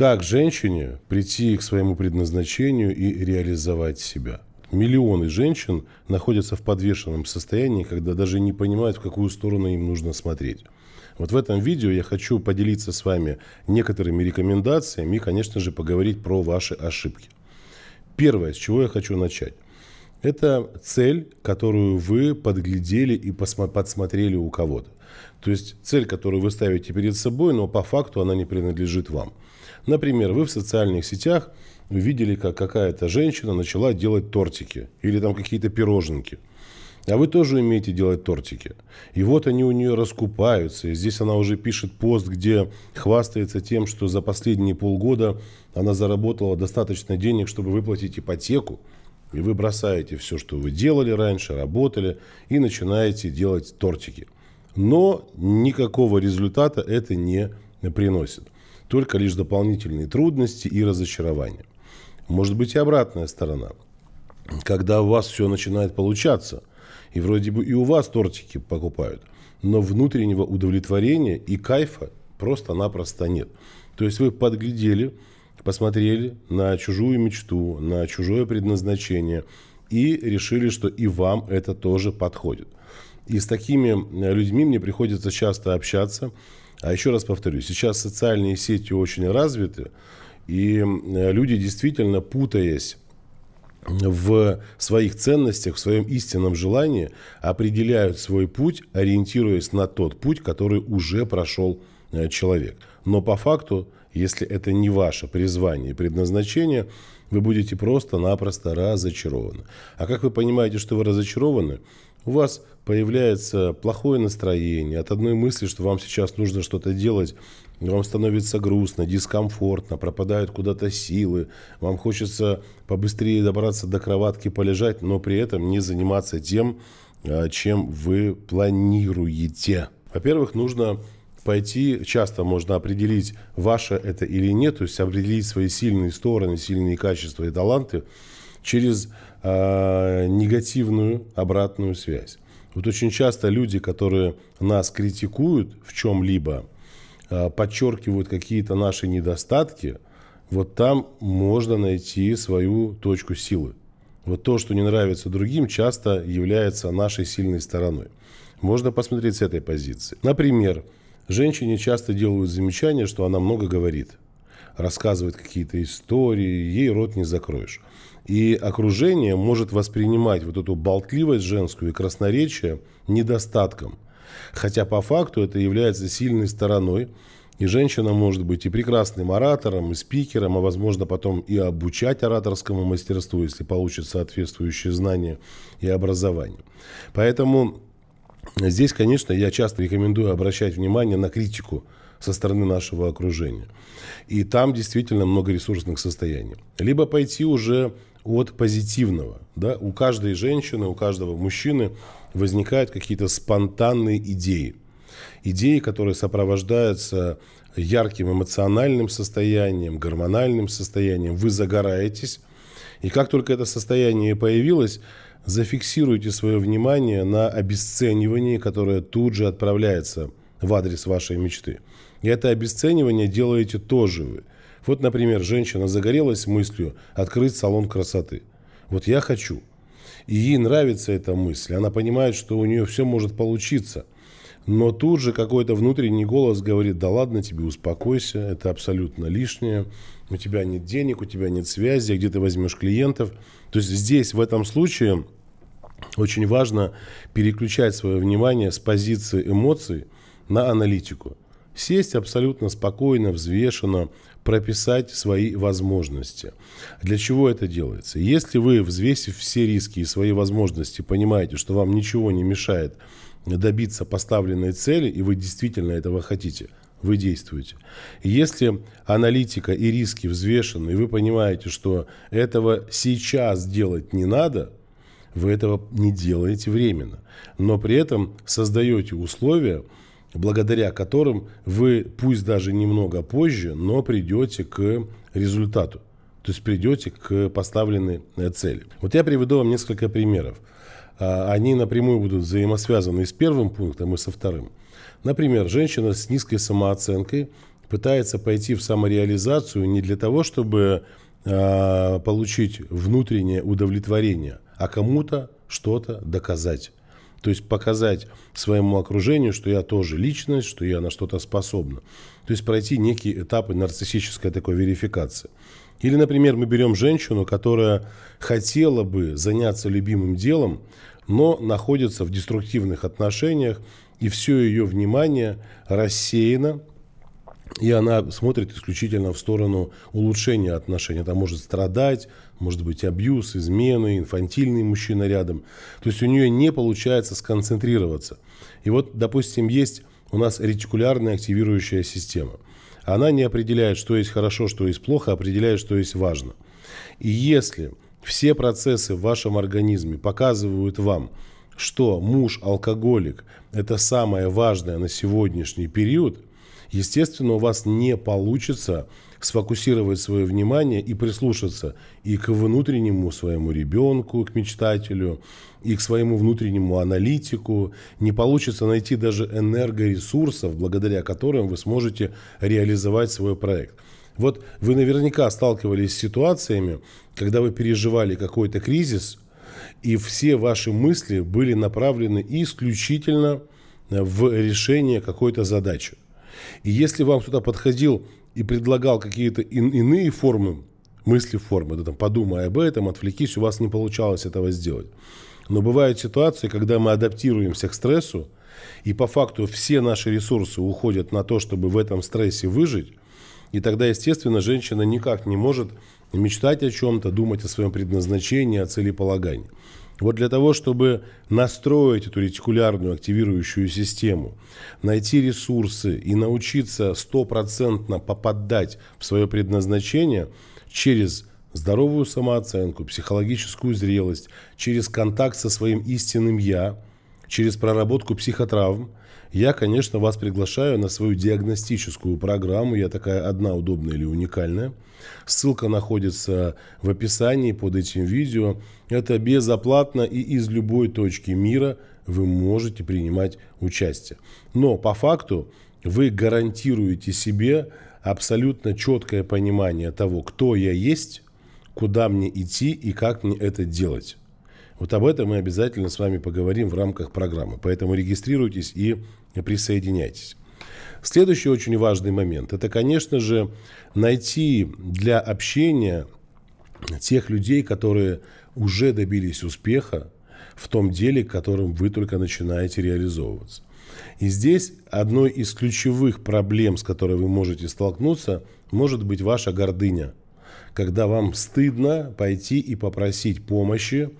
Как женщине прийти к своему предназначению и реализовать себя? Миллионы женщин находятся в подвешенном состоянии, когда даже не понимают, в какую сторону им нужно смотреть. Вот в этом видео я хочу поделиться с вами некоторыми рекомендациями и, конечно же, поговорить про ваши ошибки. Первое, с чего я хочу начать. Это цель, которую вы подглядели и подсмотрели у кого-то. То есть цель, которую вы ставите перед собой, но по факту она не принадлежит вам. Например, вы в социальных сетях увидели, как какая-то женщина начала делать тортики или там какие-то пироженки. А вы тоже умеете делать тортики. И вот они у нее раскупаются. И здесь она уже пишет пост, где хвастается тем, что за последние полгода она заработала достаточно денег, чтобы выплатить ипотеку. И вы бросаете все, что вы делали раньше, работали, и начинаете делать тортики. Но никакого результата это не приносит только лишь дополнительные трудности и разочарования. Может быть и обратная сторона. Когда у вас все начинает получаться, и вроде бы и у вас тортики покупают, но внутреннего удовлетворения и кайфа просто-напросто нет. То есть вы подглядели, посмотрели на чужую мечту, на чужое предназначение и решили, что и вам это тоже подходит. И с такими людьми мне приходится часто общаться – а еще раз повторю, сейчас социальные сети очень развиты, и э, люди действительно, путаясь в своих ценностях, в своем истинном желании, определяют свой путь, ориентируясь на тот путь, который уже прошел э, человек. Но по факту, если это не ваше призвание и предназначение, вы будете просто-напросто разочарованы. А как вы понимаете, что вы разочарованы, у вас появляется плохое настроение от одной мысли, что вам сейчас нужно что-то делать, вам становится грустно, дискомфортно, пропадают куда-то силы, вам хочется побыстрее добраться до кроватки, полежать, но при этом не заниматься тем, а, чем вы планируете. Во-первых, нужно пойти, часто можно определить, ваше это или нет, то есть определить свои сильные стороны, сильные качества и таланты через э, негативную обратную связь. Вот очень часто люди, которые нас критикуют в чем-либо, э, а, подчеркивают какие-то наши недостатки, вот там можно найти свою точку силы. Вот то, что не нравится другим, часто является нашей сильной стороной. Можно посмотреть с этой позиции. Например, Женщине часто делают замечание, что она много говорит, рассказывает какие-то истории, ей рот не закроешь. И окружение может воспринимать вот эту болтливость женскую и красноречие недостатком. Хотя по факту это является сильной стороной, и женщина может быть и прекрасным оратором, и спикером, а возможно потом и обучать ораторскому мастерству, если получит соответствующие знания и образование. Поэтому Здесь, конечно, я часто рекомендую обращать внимание на критику со стороны нашего окружения. И там действительно много ресурсных состояний. Либо пойти уже от позитивного. Да? У каждой женщины, у каждого мужчины возникают какие-то спонтанные идеи. Идеи, которые сопровождаются ярким эмоциональным состоянием, гормональным состоянием. Вы загораетесь. И как только это состояние появилось, зафиксируйте свое внимание на обесценивании, которое тут же отправляется в адрес вашей мечты. И это обесценивание делаете тоже вы. Вот, например, женщина загорелась мыслью открыть салон красоты. Вот я хочу. И ей нравится эта мысль. Она понимает, что у нее все может получиться. Но тут же какой-то внутренний голос говорит, да ладно тебе, успокойся, это абсолютно лишнее, у тебя нет денег, у тебя нет связи, где ты возьмешь клиентов. То есть здесь, в этом случае, очень важно переключать свое внимание с позиции эмоций на аналитику. Сесть абсолютно спокойно, взвешенно, прописать свои возможности. Для чего это делается? Если вы, взвесив все риски и свои возможности, понимаете, что вам ничего не мешает добиться поставленной цели, и вы действительно этого хотите, вы действуете. Если аналитика и риски взвешены, и вы понимаете, что этого сейчас делать не надо – вы этого не делаете временно. Но при этом создаете условия, благодаря которым вы, пусть даже немного позже, но придете к результату. То есть придете к поставленной э, цели. Вот я приведу вам несколько примеров. А, они напрямую будут взаимосвязаны и с первым пунктом, и со вторым. Например, женщина с низкой самооценкой пытается пойти в самореализацию не для того, чтобы Э, получить внутреннее удовлетворение, а кому-то что-то доказать. То есть показать своему окружению, что я тоже личность, что я на что-то способна. То есть пройти некие этапы нарциссической такой верификации. Или, например, мы берем женщину, которая хотела бы заняться любимым делом, но находится в деструктивных отношениях, и все ее внимание рассеяно и она смотрит исключительно в сторону улучшения отношений. Там может страдать, может быть абьюз, измены, инфантильный мужчина рядом. То есть у нее не получается сконцентрироваться. И вот, допустим, есть у нас ретикулярная активирующая система. Она не определяет, что есть хорошо, что есть плохо, а определяет, что есть важно. И если все процессы в вашем организме показывают вам, что муж алкоголик – это самое важное на сегодняшний период – естественно, у вас не получится сфокусировать свое внимание и прислушаться и к внутреннему своему ребенку, к мечтателю, и к своему внутреннему аналитику. Не получится найти даже энергоресурсов, благодаря которым вы сможете реализовать свой проект. Вот вы наверняка сталкивались с ситуациями, когда вы переживали какой-то кризис, и все ваши мысли были направлены исключительно в решение какой-то задачи. И если вам кто-то подходил и предлагал какие-то ин, иные формы, мысли формы, да, там, подумай об этом, отвлекись, у вас не получалось этого сделать. Но бывают ситуации, когда мы адаптируемся к стрессу, и по факту все наши ресурсы уходят на то, чтобы в этом стрессе выжить, и тогда, естественно, женщина никак не может мечтать о чем-то, думать о своем предназначении, о целеполагании. Вот для того, чтобы настроить эту ретикулярную активирующую систему, найти ресурсы и научиться стопроцентно попадать в свое предназначение через здоровую самооценку, психологическую зрелость, через контакт со своим истинным «я», через проработку психотравм – я, конечно, вас приглашаю на свою диагностическую программу. Я такая одна удобная или уникальная. Ссылка находится в описании под этим видео. Это безоплатно и из любой точки мира вы можете принимать участие. Но по факту вы гарантируете себе абсолютно четкое понимание того, кто я есть, куда мне идти и как мне это делать. Вот об этом мы обязательно с вами поговорим в рамках программы. Поэтому регистрируйтесь и Присоединяйтесь. Следующий очень важный момент – это, конечно же, найти для общения тех людей, которые уже добились успеха в том деле, которым вы только начинаете реализовываться. И здесь одной из ключевых проблем, с которой вы можете столкнуться, может быть ваша гордыня, когда вам стыдно пойти и попросить помощи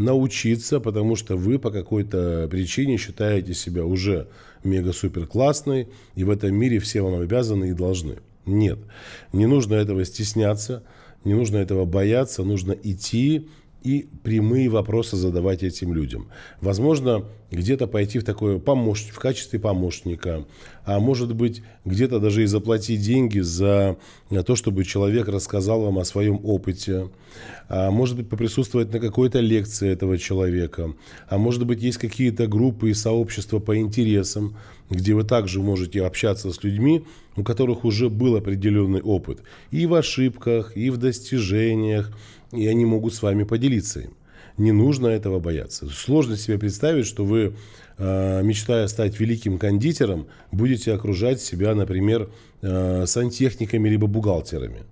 научиться, потому что вы по какой-то причине считаете себя уже мега-супер классной, и в этом мире все вам обязаны и должны. Нет, не нужно этого стесняться, не нужно этого бояться, нужно идти и прямые вопросы задавать этим людям. Возможно, где-то пойти в такое помощ... в качестве помощника, а может быть, где-то даже и заплатить деньги за то, чтобы человек рассказал вам о своем опыте, а может быть, поприсутствовать на какой-то лекции этого человека, а может быть, есть какие-то группы и сообщества по интересам, где вы также можете общаться с людьми, у которых уже был определенный опыт и в ошибках, и в достижениях, и они могут с вами поделиться им. Не нужно этого бояться. Сложно себе представить, что вы, а, мечтая стать великим кондитером, будете окружать себя, например, а, сантехниками либо бухгалтерами.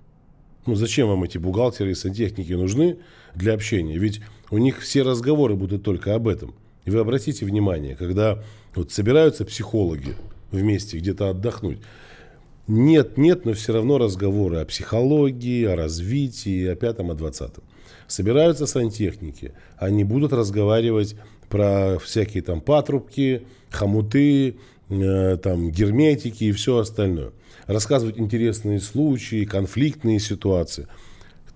Ну, зачем вам эти бухгалтеры и сантехники нужны для общения? Ведь у них все разговоры будут только об этом. И вы обратите внимание, когда вот собираются психологи вместе где-то отдохнуть, нет, нет, но все равно разговоры о психологии, о развитии, о пятом, о двадцатом. Собираются сантехники, они будут разговаривать про всякие там патрубки, хомуты, э, там герметики и все остальное. Рассказывать интересные случаи, конфликтные ситуации.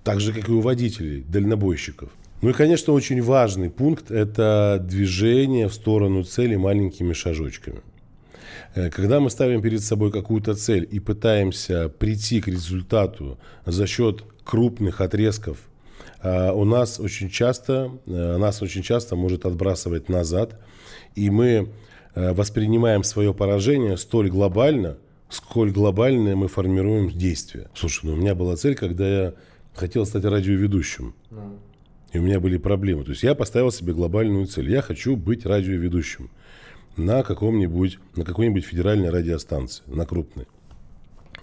Так же, как и у водителей, дальнобойщиков. Ну и, конечно, очень важный пункт – это движение в сторону цели маленькими шажочками. Э, когда мы ставим перед собой какую-то цель и пытаемся прийти к результату за счет крупных отрезков, э, у нас очень часто, э, нас очень часто может отбрасывать назад, и мы воспринимаем свое поражение столь глобально, сколь глобальное мы формируем действия. Слушай, ну у меня была цель, когда я хотел стать радиоведущим. Ну. И у меня были проблемы. То есть я поставил себе глобальную цель. Я хочу быть радиоведущим на каком-нибудь, на какой-нибудь федеральной радиостанции, на крупной.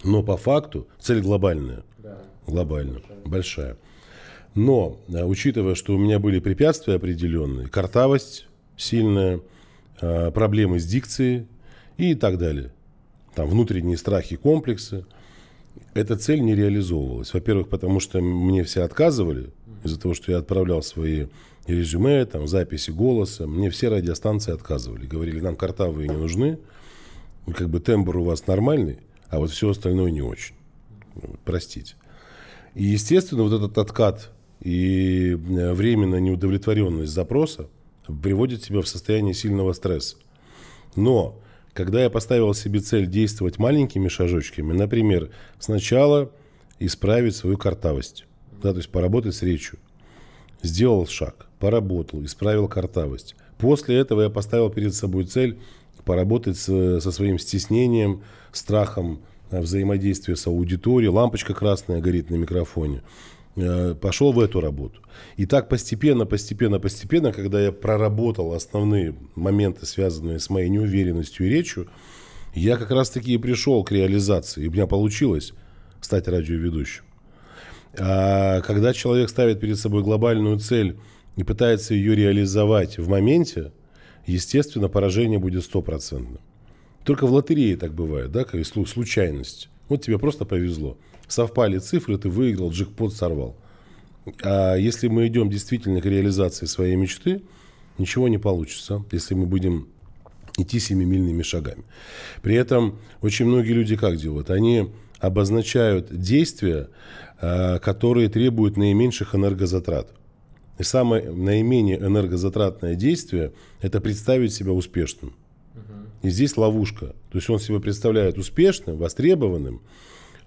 Но по факту цель глобальная. Да. Глобальная, большая. большая. Но, э, учитывая, что у меня были препятствия определенные, картавость сильная, э, проблемы с дикцией и так далее, там внутренние страхи, комплексы, эта цель не реализовывалась. Во-первых, потому что мне все отказывали, из-за того, что я отправлял свои резюме, там, записи голоса, мне все радиостанции отказывали. Говорили, нам картавые не нужны, как бы тембр у вас нормальный, а вот все остальное не очень. Простите. И, естественно, вот этот откат и э, временная неудовлетворенность запроса приводит тебя в состояние сильного стресса. Но когда я поставил себе цель действовать маленькими шажочками, например, сначала исправить свою картавость, да, то есть поработать с речью. Сделал шаг, поработал, исправил картавость. После этого я поставил перед собой цель поработать с, со своим стеснением, страхом э, взаимодействия с аудиторией. Лампочка красная горит на микрофоне. Э, пошел в эту работу. И так постепенно, постепенно, постепенно, когда я проработал основные моменты, связанные с моей неуверенностью и речью, я как раз-таки и пришел к реализации. И у меня получилось стать радиоведущим. А когда человек ставит перед собой глобальную цель и пытается ее реализовать в моменте, естественно, поражение будет стопроцентным. Только в лотерее так бывает, да, как случайность. Вот тебе просто повезло. Совпали цифры, ты выиграл, джекпот сорвал. А если мы идем действительно к реализации своей мечты, ничего не получится, если мы будем идти семимильными шагами. При этом очень многие люди как делают? Они обозначают действия, э, которые требуют наименьших энергозатрат. И самое наименее энергозатратное действие – это представить себя успешным. И здесь ловушка. То есть он себя представляет успешным, востребованным.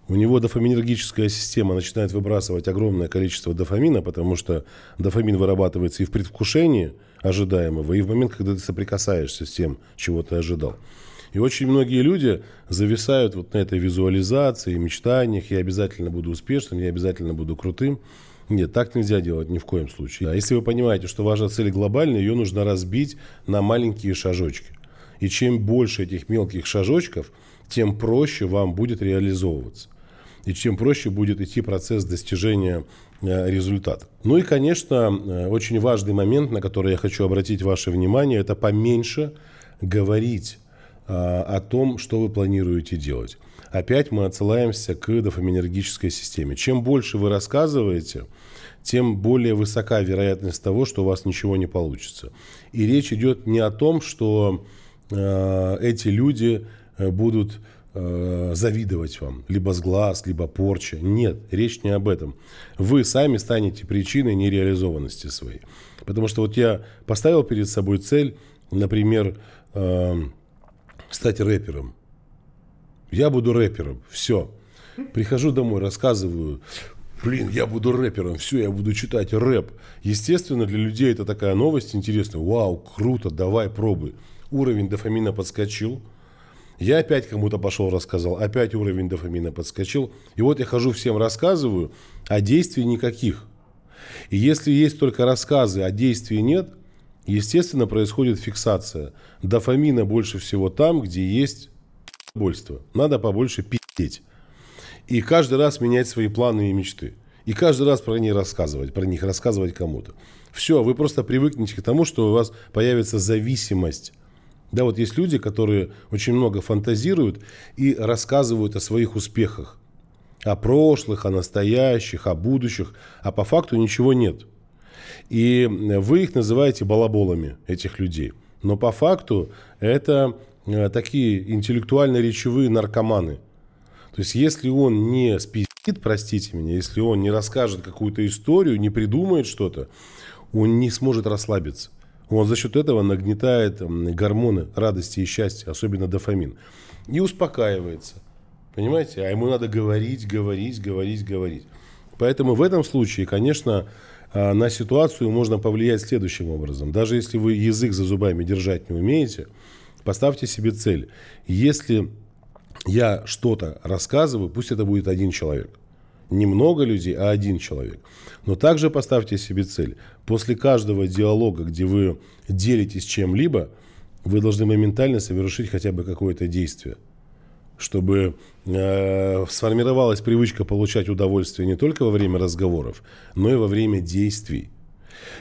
У него дофаминергическая система начинает выбрасывать огромное количество дофамина, потому что дофамин вырабатывается и в предвкушении ожидаемого, и в момент, когда ты соприкасаешься с тем, чего ты ожидал. И очень многие люди зависают вот на этой визуализации, мечтаниях, я обязательно буду успешным, я обязательно буду крутым. Нет, так нельзя делать ни в коем случае. А если вы понимаете, что ваша цель глобальная, ее нужно разбить на маленькие шажочки. И чем больше этих мелких шажочков, тем проще вам будет реализовываться. И чем проще будет идти процесс достижения э, результата. Ну и, конечно, э, очень важный момент, на который я хочу обратить ваше внимание, это поменьше говорить а, о том, что вы планируете делать. Опять мы отсылаемся к дофаминергической системе. Чем больше вы рассказываете, тем более высока вероятность того, что у вас ничего не получится. И речь идет не о том, что э, эти люди э, будут э, завидовать вам, либо сглаз, либо порча. Нет, речь не об этом. Вы сами станете причиной нереализованности своей. Потому что вот я поставил перед собой цель, например, э, кстати, рэпером. Я буду рэпером. Все. Прихожу домой, рассказываю. Блин, я буду рэпером, все, я буду читать рэп. Естественно, для людей это такая новость интересная. Вау, круто, давай пробуй. Уровень дофамина подскочил. Я опять кому-то пошел рассказал, опять уровень дофамина подскочил. И вот я хожу всем рассказываю, а действий никаких. И если есть только рассказы, а действий нет – Естественно, происходит фиксация. Дофамина больше всего там, где есть больство. Надо побольше пи***ть. И каждый раз менять свои планы и мечты. И каждый раз про них рассказывать, про них рассказывать кому-то. Все, вы просто привыкнете к тому, что у вас появится зависимость. Да, вот есть люди, которые очень много фантазируют и рассказывают о своих успехах. О прошлых, о настоящих, о будущих. А по факту ничего нет. И вы их называете балаболами, этих людей. Но по факту это э, такие интеллектуально-речевые наркоманы. То есть если он не спит, простите меня, если он не расскажет какую-то историю, не придумает что-то, он не сможет расслабиться. Он за счет этого нагнетает гормоны радости и счастья, особенно дофамин. И успокаивается. Понимаете? А ему надо говорить, говорить, говорить, говорить. Поэтому в этом случае, конечно, Э, на ситуацию можно повлиять следующим образом. Даже если вы язык за зубами держать не умеете, поставьте себе цель. Если я что-то рассказываю, пусть это будет один человек. Не много людей, а один человек. Но также поставьте себе цель. После каждого диалога, где вы делитесь чем-либо, вы должны моментально совершить хотя бы какое-то действие чтобы э, сформировалась привычка получать удовольствие не только во время разговоров, но и во время действий.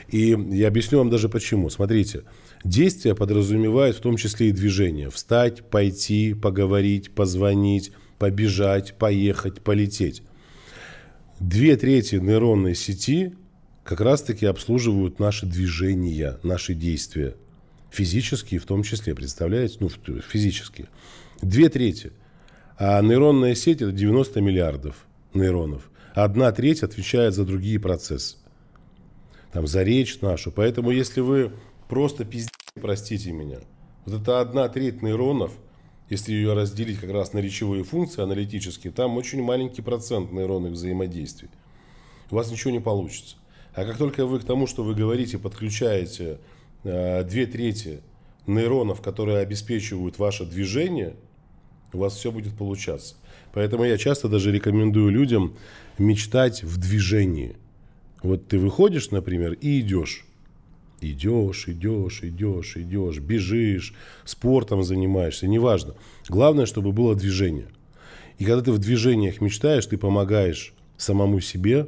И я объясню вам даже почему. Смотрите, действия подразумевают в том числе и движение. Встать, пойти, поговорить, позвонить, побежать, поехать, полететь. Две трети нейронной сети как раз-таки обслуживают наши движения, наши действия. Физические в том числе, представляете? Ну, физические. Две трети. А нейронная сеть – это 90 миллиардов нейронов. Одна треть отвечает за другие процессы. Там, за речь нашу. Поэтому, если вы просто пиздите, простите меня, вот это одна треть нейронов, если ее разделить как раз на речевые функции аналитические, там очень маленький процент нейронных взаимодействий. У вас ничего не получится. А как только вы к тому, что вы говорите, подключаете э, две трети нейронов, которые обеспечивают ваше движение – у вас все будет получаться. Поэтому я часто даже рекомендую людям мечтать в движении. Вот ты выходишь, например, и идешь. Идешь, идешь, идешь, идешь, бежишь, спортом занимаешься, неважно. Главное, чтобы было движение. И когда ты в движениях мечтаешь, ты помогаешь самому себе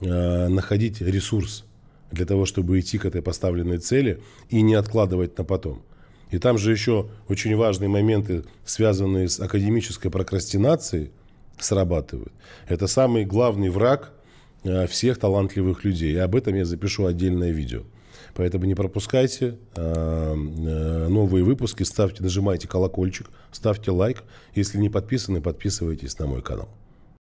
э, находить ресурс для того, чтобы идти к этой поставленной цели и не откладывать на потом. И там же еще очень важные моменты, связанные с академической прокрастинацией, срабатывают. Это самый главный враг э, всех талантливых людей. И об этом я запишу отдельное видео. Поэтому не пропускайте э, э, новые выпуски, ставьте, нажимайте колокольчик, ставьте лайк. Если не подписаны, подписывайтесь на мой канал.